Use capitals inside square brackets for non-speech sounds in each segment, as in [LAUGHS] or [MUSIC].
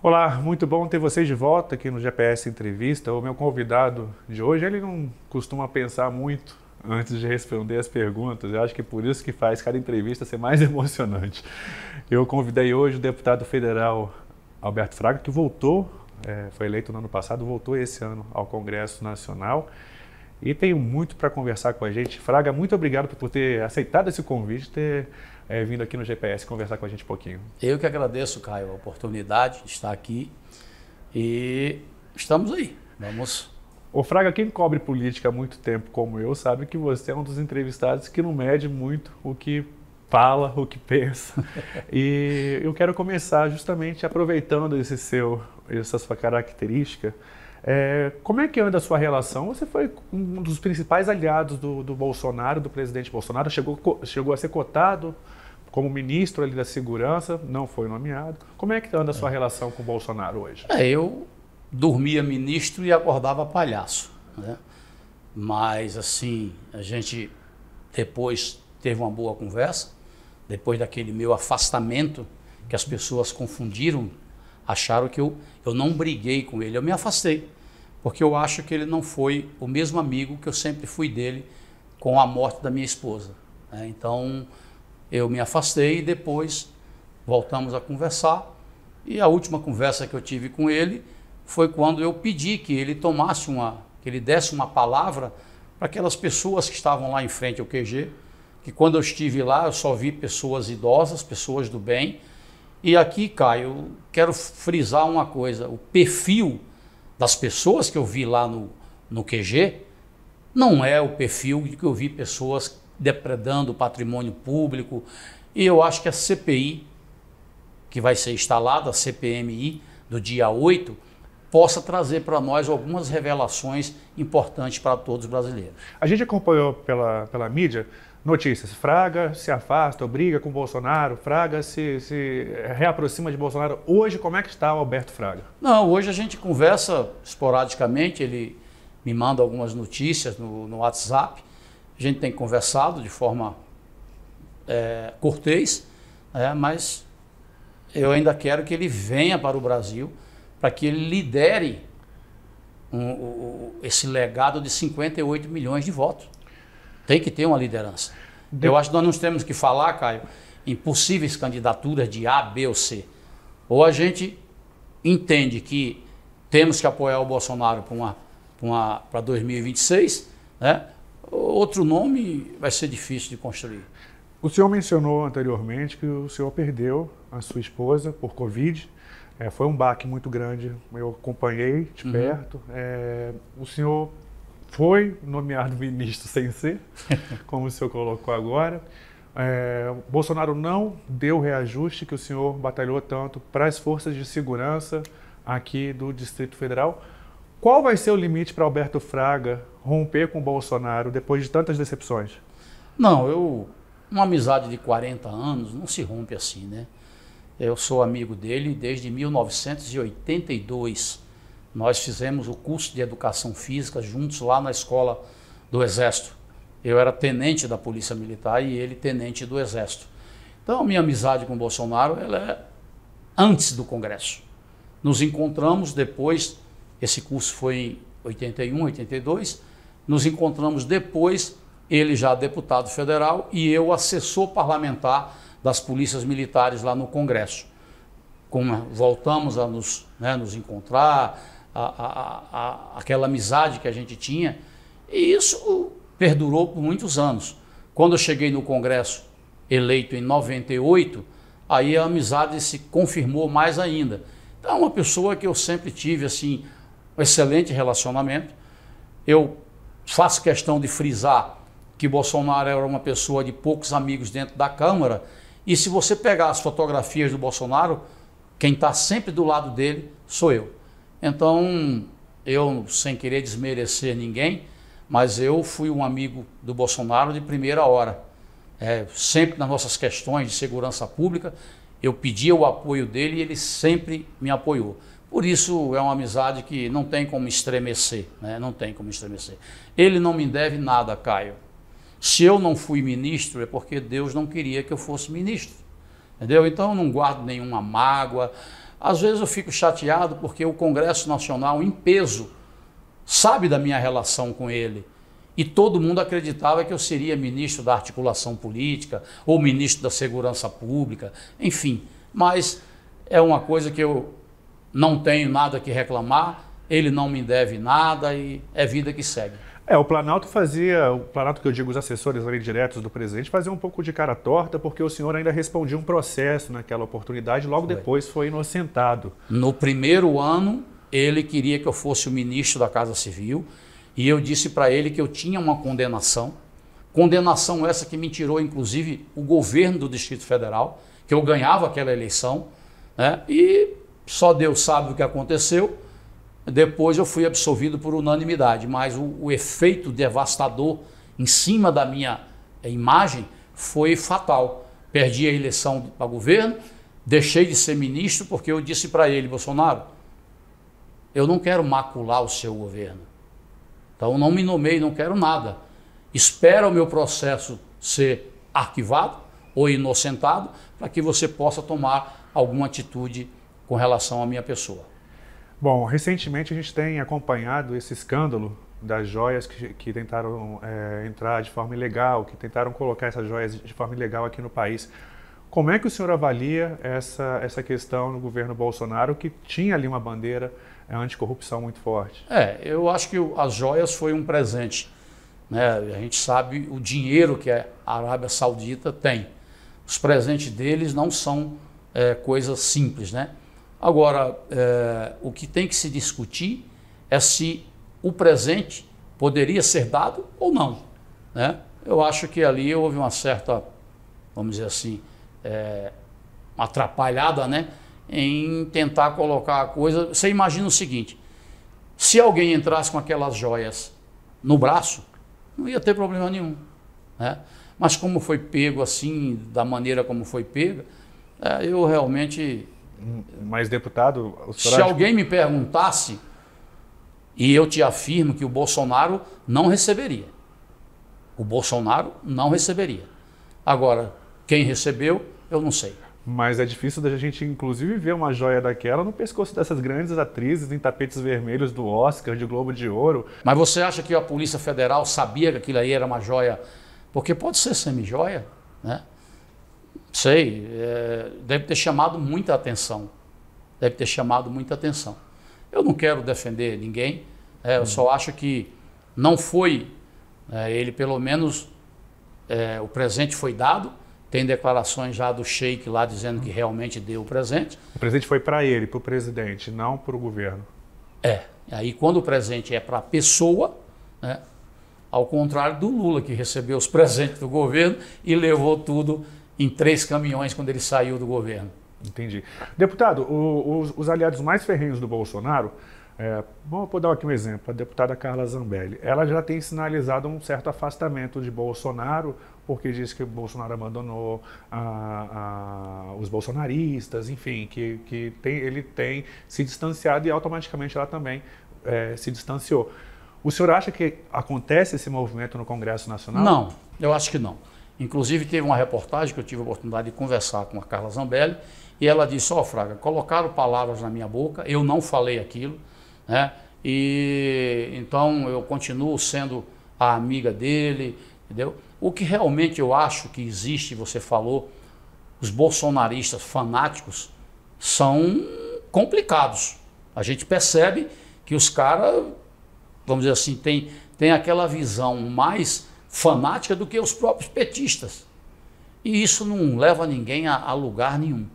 Olá, muito bom ter vocês de volta aqui no GPS Entrevista. O meu convidado de hoje, ele não costuma pensar muito antes de responder as perguntas. Eu acho que é por isso que faz cada entrevista ser mais [LAUGHS] emocionante. Eu convidei hoje o deputado federal Alberto Fraga, que voltou, é, foi eleito no ano passado, voltou esse ano ao Congresso Nacional e tem muito para conversar com a gente. Fraga, muito obrigado por ter aceitado esse convite, ter é, vindo aqui no GPS conversar com a gente um pouquinho. Eu que agradeço, Caio, a oportunidade de estar aqui e estamos aí. Vamos. O Fraga, quem cobre política há muito tempo como eu, sabe que você é um dos entrevistados que não mede muito o que fala, o que pensa. [LAUGHS] e eu quero começar justamente aproveitando esse seu, essa sua característica. É, como é que anda a sua relação? Você foi um dos principais aliados do, do Bolsonaro, do presidente Bolsonaro, chegou, chegou a ser cotado como ministro ali da segurança, não foi nomeado. Como é que anda a sua é. relação com o Bolsonaro hoje? É, eu dormia ministro e acordava palhaço. Né? Mas, assim, a gente depois teve uma boa conversa, depois daquele meu afastamento, que as pessoas confundiram, acharam que eu, eu não briguei com ele, eu me afastei, porque eu acho que ele não foi o mesmo amigo que eu sempre fui dele com a morte da minha esposa. Né? Então, eu me afastei e depois voltamos a conversar. E a última conversa que eu tive com ele foi quando eu pedi que ele tomasse uma, que ele desse uma palavra para aquelas pessoas que estavam lá em frente ao QG, que quando eu estive lá eu só vi pessoas idosas, pessoas do bem. E aqui, Caio, quero frisar uma coisa: o perfil das pessoas que eu vi lá no, no QG não é o perfil que eu vi pessoas depredando o patrimônio público. E eu acho que a CPI, que vai ser instalada, a CPMI, do dia 8, possa trazer para nós algumas revelações importantes para todos os brasileiros. A gente acompanhou pela, pela mídia notícias. Fraga se afasta, briga com Bolsonaro, Fraga se, se reaproxima de Bolsonaro. Hoje, como é que está o Alberto Fraga? Não, hoje a gente conversa esporadicamente, ele me manda algumas notícias no, no WhatsApp. A gente tem conversado de forma é, cortês, é, mas eu ainda quero que ele venha para o Brasil para que ele lidere um, um, esse legado de 58 milhões de votos. Tem que ter uma liderança. Eu acho que nós não temos que falar, Caio, em possíveis candidaturas de A, B ou C. Ou a gente entende que temos que apoiar o Bolsonaro para 2026, né? Outro nome vai ser difícil de construir. O senhor mencionou anteriormente que o senhor perdeu a sua esposa por Covid. É, foi um baque muito grande. Eu acompanhei de uhum. perto. É, o senhor foi nomeado [LAUGHS] ministro sem ser, [LAUGHS] como o senhor colocou agora. É, Bolsonaro não deu o reajuste que o senhor batalhou tanto para as forças de segurança aqui do Distrito Federal. Qual vai ser o limite para Alberto Fraga romper com o Bolsonaro depois de tantas decepções? Não, eu uma amizade de 40 anos não se rompe assim, né? Eu sou amigo dele desde 1982. Nós fizemos o curso de educação física juntos lá na escola do Exército. Eu era tenente da Polícia Militar e ele tenente do Exército. Então, minha amizade com Bolsonaro ela é antes do Congresso. Nos encontramos depois, esse curso foi em 81, 82, nos encontramos depois, ele já deputado federal e eu assessor parlamentar das polícias militares lá no Congresso. Como voltamos a nos, né, nos encontrar, a, a, a, aquela amizade que a gente tinha, e isso perdurou por muitos anos. Quando eu cheguei no Congresso eleito em 98, aí a amizade se confirmou mais ainda. Então, é uma pessoa que eu sempre tive assim um excelente relacionamento. Eu faço questão de frisar que Bolsonaro era uma pessoa de poucos amigos dentro da Câmara. E se você pegar as fotografias do Bolsonaro, quem está sempre do lado dele sou eu. Então, eu, sem querer desmerecer ninguém, mas eu fui um amigo do Bolsonaro de primeira hora. É, sempre nas nossas questões de segurança pública, eu pedia o apoio dele e ele sempre me apoiou. Por isso é uma amizade que não tem como estremecer, né? não tem como estremecer. Ele não me deve nada, Caio. Se eu não fui ministro é porque Deus não queria que eu fosse ministro, entendeu? Então eu não guardo nenhuma mágoa. Às vezes eu fico chateado porque o Congresso Nacional, em peso, sabe da minha relação com ele. E todo mundo acreditava que eu seria ministro da articulação política ou ministro da segurança pública, enfim. Mas é uma coisa que eu não tenho nada que reclamar, ele não me deve nada e é vida que segue. É, o Planalto fazia, o Planalto que eu digo, os assessores ali diretos do presidente, fazia um pouco de cara torta, porque o senhor ainda respondia um processo naquela oportunidade, logo foi. depois foi inocentado. No primeiro ano, ele queria que eu fosse o ministro da Casa Civil, e eu disse para ele que eu tinha uma condenação, condenação essa que me tirou, inclusive, o governo do Distrito Federal, que eu ganhava aquela eleição, né? e só Deus sabe o que aconteceu. Depois eu fui absolvido por unanimidade, mas o, o efeito devastador em cima da minha eh, imagem foi fatal. Perdi a eleição para governo, deixei de ser ministro porque eu disse para ele, Bolsonaro, eu não quero macular o seu governo. Então não me nomeei, não quero nada. Espera o meu processo ser arquivado ou inocentado para que você possa tomar alguma atitude com relação à minha pessoa. Bom, recentemente a gente tem acompanhado esse escândalo das joias que, que tentaram é, entrar de forma ilegal, que tentaram colocar essas joias de forma ilegal aqui no país. Como é que o senhor avalia essa, essa questão no governo Bolsonaro, que tinha ali uma bandeira é, anticorrupção muito forte? É, eu acho que as joias foi um presente. Né? A gente sabe o dinheiro que a Arábia Saudita tem. Os presentes deles não são é, coisas simples, né? Agora, é, o que tem que se discutir é se o presente poderia ser dado ou não. Né? Eu acho que ali houve uma certa, vamos dizer assim, é, atrapalhada né? em tentar colocar a coisa. Você imagina o seguinte: se alguém entrasse com aquelas joias no braço, não ia ter problema nenhum. Né? Mas como foi pego assim, da maneira como foi pego é, eu realmente mais deputado. Se alguém me perguntasse, e eu te afirmo que o Bolsonaro não receberia. O Bolsonaro não receberia. Agora, quem recebeu, eu não sei. Mas é difícil da gente, inclusive, ver uma joia daquela no pescoço dessas grandes atrizes em tapetes vermelhos do Oscar, de Globo de Ouro. Mas você acha que a Polícia Federal sabia que aquilo aí era uma joia? Porque pode ser semi-joia, né? Sei, é, deve ter chamado muita atenção. Deve ter chamado muita atenção. Eu não quero defender ninguém, é, eu só acho que não foi, é, ele pelo menos, eh, o presente foi dado, tem declarações já do Sheik lá dizendo que realmente deu o presente. O presente foi para ele, para o presidente, não para o governo. É. Aí quando o presente é para a pessoa, né, ao contrário do Lula, que recebeu os [LAUGHS] presentes do governo e levou tudo em três caminhões quando ele saiu do governo. Entendi. Deputado, o, os, os, aliados mais ferrenhos do Bolsonaro, é, vamos dar aqui um exemplo, a deputada Carla Zambelli, ela já tem sinalizado um certo afastamento de Bolsonaro, porque disse que o Bolsonaro abandonou a, a, os bolsonaristas, enfim, que, que tem, ele tem se distanciado e automaticamente ela também é, se distanciou. O senhor acha que acontece esse movimento no Congresso Nacional? Não, eu acho que não. Inclusive, teve uma reportagem que eu tive a oportunidade de conversar com a Carla Zambelli, e ela disse: Ó, oh, Fraga, colocaram palavras na minha boca, eu não falei aquilo, né? E então eu continuo sendo a amiga dele, entendeu? O que realmente eu acho que existe, você falou, os bolsonaristas fanáticos são complicados. A gente percebe que os caras, vamos dizer assim, tem, tem aquela visão mais fanática do que os próprios petistas. E isso não leva ninguém a, a lugar nenhum.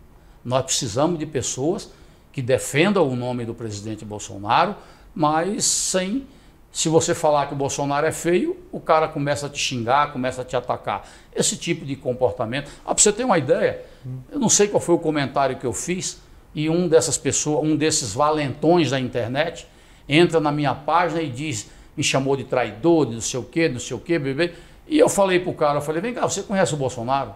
Nós precisamos de pessoas que defendam o nome do presidente Bolsonaro, mas sem. Se você falar que o Bolsonaro é feio, o cara começa a te xingar, começa a te atacar. Esse tipo de comportamento. Ah, para você ter uma ideia, eu não sei qual foi o comentário que eu fiz, e um dessas pessoas, um desses valentões da internet, entra na minha página e diz: me chamou de traidor, de não sei o quê, não sei o quê, bebê. E eu falei pro cara, eu falei, vem cá, você conhece o Bolsonaro?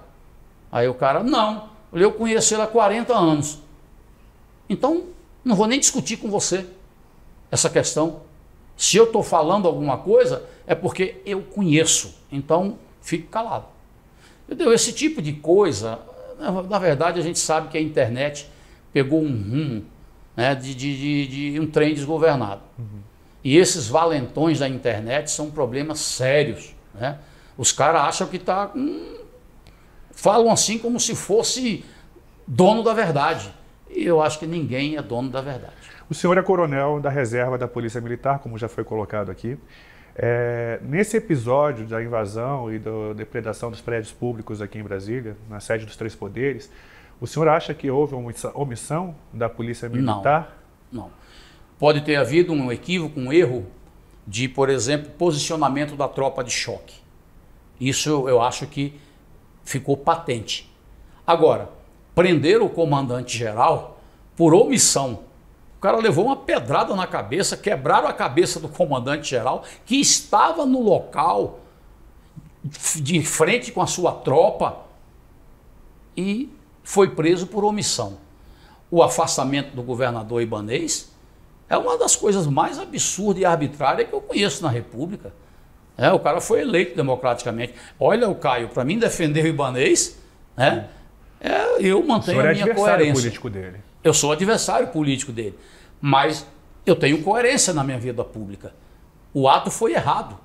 Aí o cara, não. Eu conheço ele há 40 anos. Então, não vou nem discutir com você essa questão. Se eu estou falando alguma coisa, é porque eu conheço. Então, fico calado. Entendeu? Esse tipo de coisa, na verdade, a gente sabe que a internet pegou um rumo né, de, de, de, de um trem desgovernado. Uhum. E esses valentões da internet são problemas sérios. Né? Os caras acham que está. Hum, falam assim como se fosse dono da verdade. E eu acho que ninguém é dono da verdade. O senhor é coronel da reserva da Polícia Militar, como já foi colocado aqui. É, nesse episódio da invasão e da depredação dos prédios públicos aqui em Brasília, na sede dos Três Poderes, o senhor acha que houve uma omissão da Polícia Militar? Não. não. Pode ter havido um equívoco, um erro de, por exemplo, posicionamento da tropa de choque. Isso eu acho que ficou patente. Agora, prender o comandante-geral por omissão. O cara levou uma pedrada na cabeça, quebraram a cabeça do comandante-geral, que estava no local, de frente com a sua tropa, e foi preso por omissão. O afastamento do governador Ibanês é uma das coisas mais absurdas e arbitrárias que eu conheço na República. É, o cara foi eleito democraticamente. Olha o Caio, para mim defender o Ibanês, né, é, eu mantenho é a minha coerência. é adversário político dele. Eu sou adversário político dele. Mas eu tenho coerência na minha vida pública. O ato foi errado.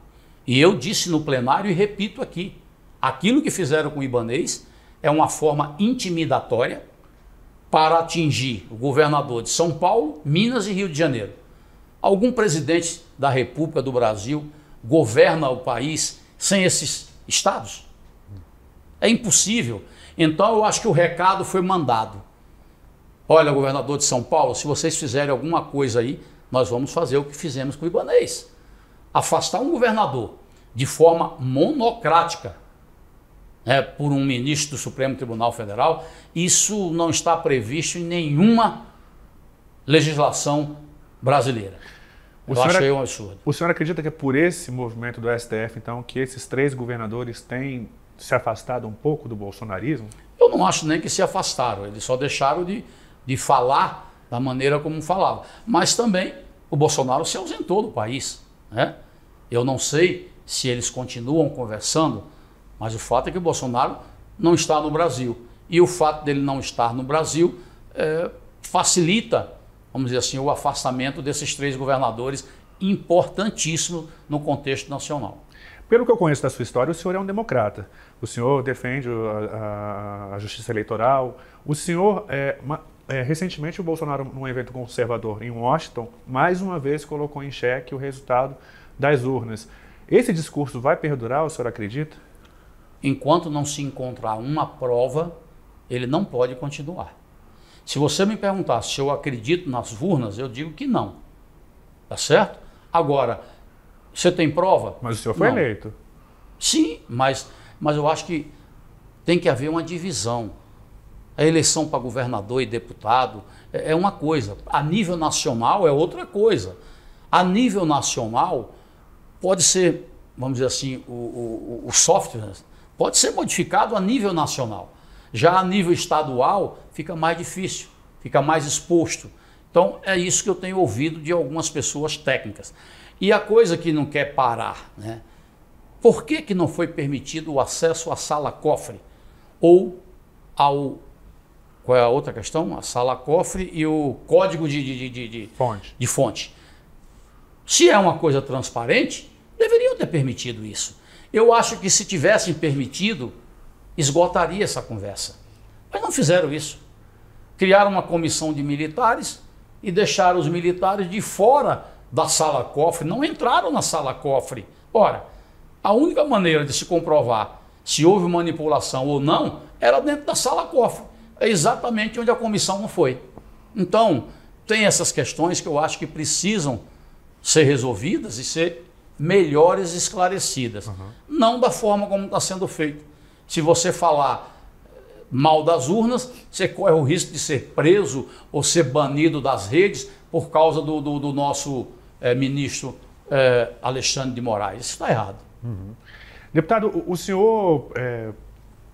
E eu disse no plenário e repito aqui: aquilo que fizeram com o Ibanês é uma forma intimidatória, para atingir o governador de São Paulo, Minas e Rio de Janeiro. Algum presidente da República do Brasil governa o país sem esses estados? É impossível. Então eu acho que o recado foi mandado. Olha, governador de São Paulo, se vocês fizerem alguma coisa aí, nós vamos fazer o que fizemos com o Ibanês. Afastar um governador de forma monocrática, é, por um ministro do Supremo Tribunal Federal, isso não está previsto em nenhuma legislação brasileira. O Eu senhor, achei um absurdo. O senhor acredita que é por esse movimento do STF, então, que esses três governadores têm se afastado um pouco do bolsonarismo? Eu não acho nem que se afastaram, eles só deixaram de, de falar da maneira como falavam Mas também o Bolsonaro se ausentou do país. Né? Eu não sei se eles continuam conversando mas o fato é que o Bolsonaro não está no Brasil. E o fato dele não estar no Brasil é, facilita, vamos dizer assim, o afastamento desses três governadores importantíssimo no contexto nacional. Pelo que eu conheço da sua história, o senhor é um democrata. O senhor defende a, a justiça eleitoral. O senhor é, é, recentemente o Bolsonaro, num evento conservador em Washington, mais uma vez colocou em xeque o resultado das urnas. Esse discurso vai perdurar, o senhor acredita? enquanto não se encontrar uma prova, ele não pode continuar. Se você me perguntar se eu acredito nas urnas, eu digo que não. Tá certo? Agora, você tem prova? Mas o senhor foi não. eleito. Sim, mas, mas eu acho que tem que haver uma divisão. A eleição para governador e deputado é, é uma coisa, a nível nacional é outra coisa. A nível nacional, pode ser, vamos dizer assim, o, o, o software Pode ser modificado a nível nacional. Já a nível estadual, fica mais difícil, fica mais exposto. Então, é isso que eu tenho ouvido de algumas pessoas técnicas. E a coisa que não quer parar, né? Por que, que não foi permitido o acesso à sala-cofre? Ou ao qual é a outra questão? A sala cofre e o código de, de, de, de, fonte. de fonte. Se é uma coisa transparente, deveriam ter permitido isso. Eu acho que se tivessem permitido, esgotaria essa conversa. Mas não fizeram isso. Criaram uma comissão de militares e deixaram os militares de fora da sala cofre, não entraram na sala cofre. Ora, a única maneira de se comprovar se houve manipulação ou não era dentro da sala cofre. É exatamente onde a comissão não foi. Então, tem essas questões que eu acho que precisam ser resolvidas e ser melhores esclarecidas. Uhum. Não da forma como está sendo feito. Se você falar eh, mal das urnas, você corre o risco de ser preso ou ser banido das redes por causa do, do, do nosso é, ministro é, Alexandre de Moraes. Isso está errado. Uhum. Deputado, o, senhor é,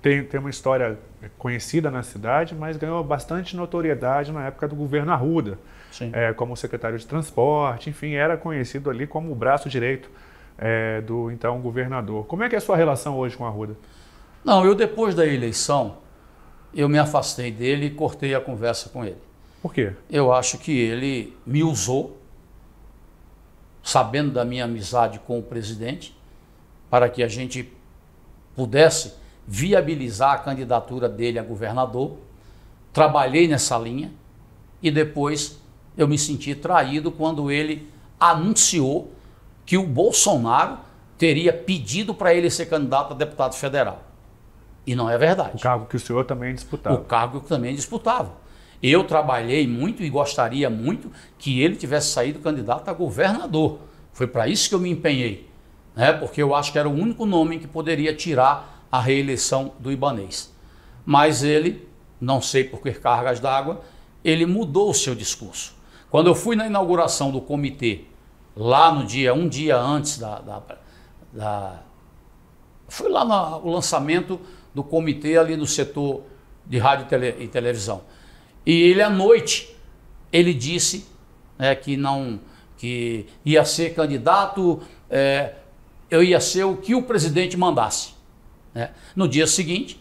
tem, tem uma história conhecida na cidade, mas ganhou bastante notoriedade na época do governo Arruda é, como secretário de transporte, enfim, era conhecido ali como o braço direito é, do então governador. Como é que é a sua relação hoje com a Ruda? Não, eu depois da eleição, eu me afastei dele e cortei a conversa com ele. Por quê? Eu acho que ele me usou, sabendo da minha amizade com o presidente, para que a gente pudesse viabilizar a candidatura dele a governador. Trabalhei nessa linha e depois eu me senti traído quando ele anunciou que o Bolsonaro teria pedido para ele ser candidato a deputado federal. E não é verdade. O cargo que o senhor também disputava. O cargo que também disputava. Eu trabalhei muito e gostaria muito que ele tivesse saído candidato a governador. Foi para isso que eu me empenhei, né? porque eu acho que era o único nome que poderia tirar a reeleição do Ibanês. Mas ele, não sei por que cargas d'água, ele mudou o seu discurso. Quando eu fui na inauguração do comitê, lá no dia, um dia antes da. da, da fui lá no lançamento do comitê ali no setor de rádio e, tele, e televisão. E ele, à noite, ele disse né, que não que ia ser candidato, é, eu ia ser o que o presidente mandasse. Né? No dia seguinte,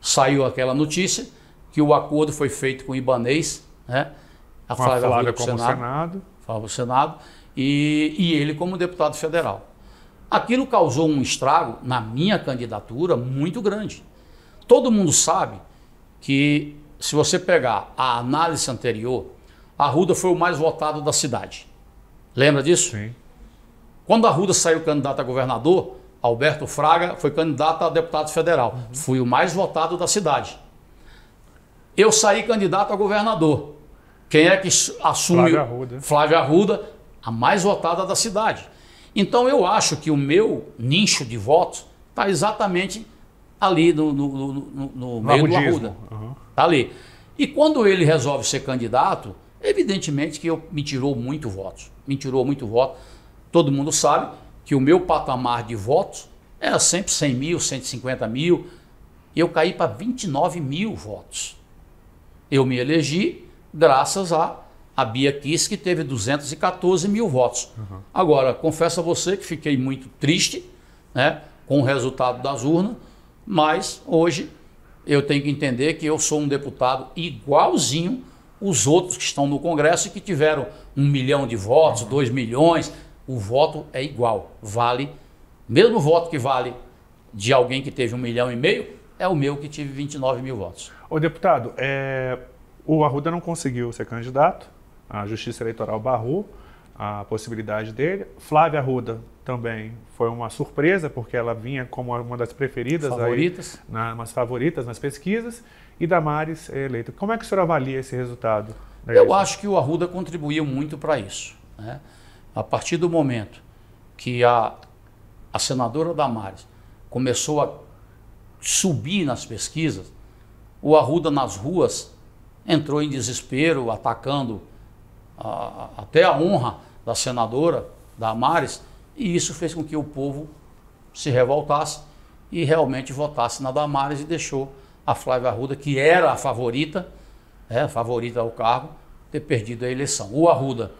saiu aquela notícia que o acordo foi feito com o Ibanês, né? a com Flávia, como Senado, Senado. Flávia Senado e, e ele como deputado federal. Aquilo causou um estrago na minha candidatura muito grande. Todo mundo sabe que se você pegar a análise anterior, a Ruda foi o mais votado da cidade. Lembra disso? Sim. Quando a Ruda saiu candidata a governador, Alberto Fraga foi candidato a deputado federal. Uhum. Fui o mais votado da cidade. Eu saí candidato a governador. Quem é que assume? Flávia Arruda. Flávia Arruda, a mais votada da cidade. Então eu acho que o meu nicho de votos está exatamente ali no, no, no, no meio do Arruda. Está Tá ali. E quando ele resolve ser candidato, evidentemente que eu, me tirou muito votos. Me tirou muito voto. Todo mundo sabe que o meu patamar de votos era sempre 100 mil, 150 mil. Eu caí para 29 mil votos. Eu me elegi graças a, a Bia Kiss, que teve 214 mil votos. Uhum. Agora, confesso a você que fiquei muito triste né, com o resultado das urnas, mas hoje eu tenho que entender que eu sou um deputado igualzinho os outros que estão no Congresso e que tiveram um milhão de votos, uhum. dois milhões. O voto é igual, vale. Mesmo voto que vale de alguém que teve um milhão e meio, é o meu que tive 29 mil votos. Ô deputado, é, o Arruda não conseguiu ser candidato, a Justiça Eleitoral barrou a possibilidade dele. Flávia Arruda também foi uma surpresa, porque ela vinha como uma das preferidas. Favoritas. Aí, na, umas favoritas nas pesquisas. E Damares é eleita. Como é que o senhor avalia esse resultado? Né, Eu eleição? acho que o Arruda contribuiu muito para isso. Né? A partir do momento que a, a senadora Damares começou a subir nas pesquisas, o Arruda nas ruas entrou em desespero, atacando a, até a honra da senadora Damares, e isso fez com que o povo se revoltasse e realmente votasse na Damares e deixou a Flávia Arruda, que era a favorita, é, favorita ao cargo, ter perdido a eleição. O Arruda,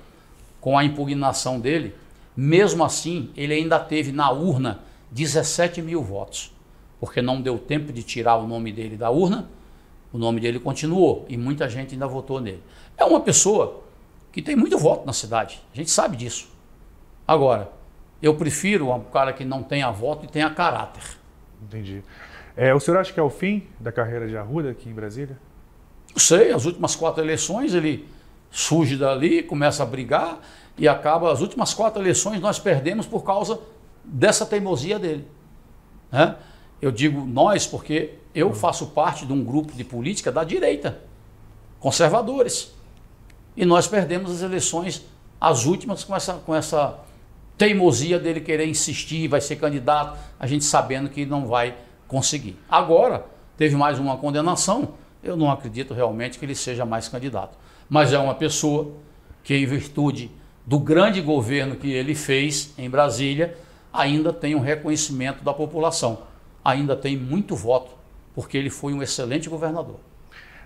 com a impugnação dele, mesmo assim, ele ainda teve na urna 17 mil votos, porque não deu tempo de tirar o nome dele da urna o nome dele continuou e muita gente ainda votou nele. É uma pessoa que tem muito voto na cidade, a gente sabe disso. Agora, eu prefiro um cara que não tenha voto e tenha caráter. Entendi. É, o senhor acha que é o fim da carreira de Arruda aqui em Brasília? Não sei, as últimas quatro eleições ele surge dali, começa a brigar e acaba. As últimas quatro eleições nós perdemos por causa dessa teimosia dele. Né? Eu digo nós porque eu hum. faço parte de um grupo de política da direita, conservadores. E nós perdemos as eleições, as últimas, com essa, com essa teimosia dele querer insistir, vai ser candidato, a gente sabendo que não vai conseguir. Agora, teve mais uma condenação, eu não acredito realmente que ele seja mais candidato. Mas é uma pessoa que, em virtude do grande governo que ele fez em Brasília, ainda tem um reconhecimento da população ainda tem muito voto, porque ele foi um excelente governador.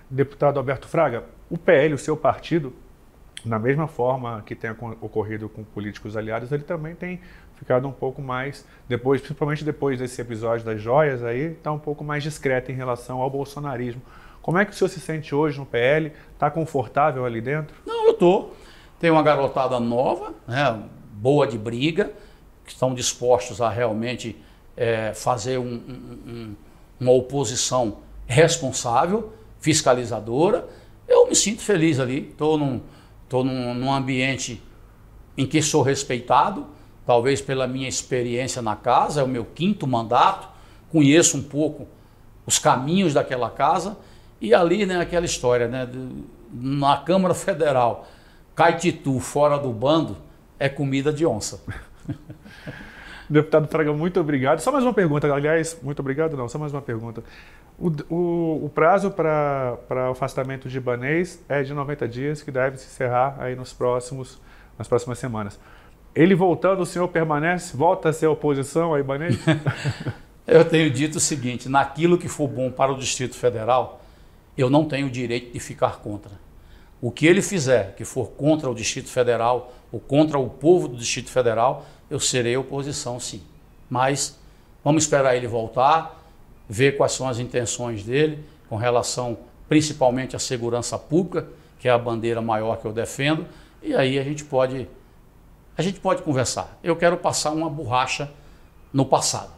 Deputado Alberto Fraga, o PL, o seu partido, na mesma forma que tem ocorrido com políticos aliados, ele também tem ficado um pouco mais, depois, principalmente depois desse episódio das joias aí, está um pouco mais discreto em relação ao bolsonarismo. Como é que o senhor se sente hoje no PL? Está confortável ali dentro? Não, eu estou. Tem uma garotada nova, né, boa de briga, que estão dispostos a realmente é, fazer um, um, uma oposição responsável, fiscalizadora, eu me sinto feliz ali. Estou num, tô num, num ambiente em que sou respeitado, talvez pela minha experiência na casa, é o meu quinto mandato, conheço um pouco os caminhos daquela casa e ali, né, aquela história, né, na Câmara Federal, Caititu fora do bando é comida de onça. [LAUGHS] Deputado Fraga, muito obrigado. Só mais uma pergunta, aliás, muito obrigado não, só mais uma pergunta. O, o, o prazo para o afastamento de Ibanês é de 90 dias, que deve se encerrar aí nos próximos, nas próximas semanas. Ele voltando, o senhor permanece, volta a ser oposição a Ibanês? [LAUGHS] eu tenho dito o seguinte, naquilo que for bom para o Distrito Federal, eu não tenho o direito de ficar contra. O que ele fizer que for contra o Distrito Federal ou contra o povo do Distrito Federal, eu serei oposição sim. Mas vamos esperar ele voltar, ver quais são as intenções dele com relação principalmente à segurança pública, que é a bandeira maior que eu defendo, e aí a gente pode a gente pode conversar. Eu quero passar uma borracha no passado.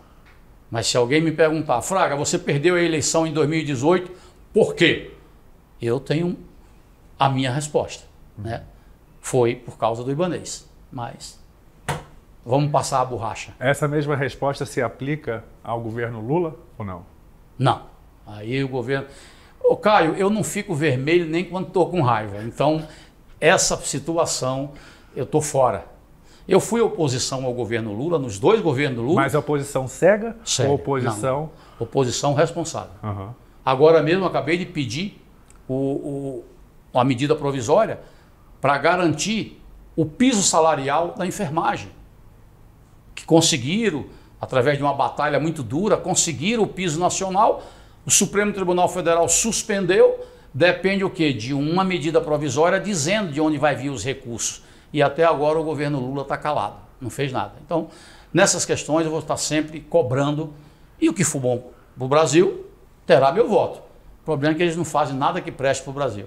Mas se alguém me perguntar, Fraga, você perdeu a eleição em 2018, por quê? Eu tenho a minha resposta, né? Foi por causa do Ibanês, mas vamos passar a borracha. Essa mesma resposta se aplica ao governo Lula ou não? Não. Aí o governo. Ô, Caio, eu não fico vermelho nem quando estou com raiva. Então, essa situação, eu estou fora. Eu fui oposição ao governo Lula, nos dois governos Lula. Mas a oposição cega Sério, ou oposição. Não. Oposição responsável. Uhum. Agora mesmo acabei de pedir o, o, a medida provisória para garantir o piso salarial da enfermagem que conseguiram, através de uma batalha muito dura, conseguiram o piso nacional. O Supremo Tribunal Federal suspendeu, depende o quê? De uma medida provisória dizendo de onde vai vir os recursos. E até agora o governo Lula está calado, não fez nada. Então, nessas questões eu vou estar sempre cobrando, e o que for bom para o Brasil terá meu voto. O problema é que eles não fazem nada que preste para o Brasil.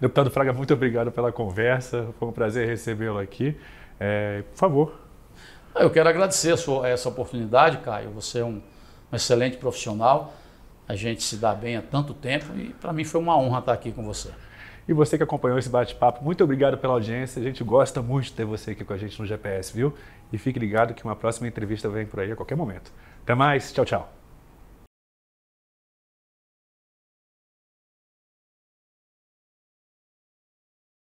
Deputado Fraga, muito obrigado pela conversa, foi um prazer recebê-lo aqui. É, por favor, ah, eu quero agradecer sua, essa oportunidade, Caio. Você é um, um excelente profissional. A gente se dá bem há tanto tempo e para mim foi uma honra estar aqui com você. E você que acompanhou esse bate-papo, muito obrigado pela audiência. A gente gosta muito de ter você aqui com a gente no GPS, viu? E fique ligado que uma próxima entrevista vem por aí a qualquer momento. Até mais, tchau, tchau.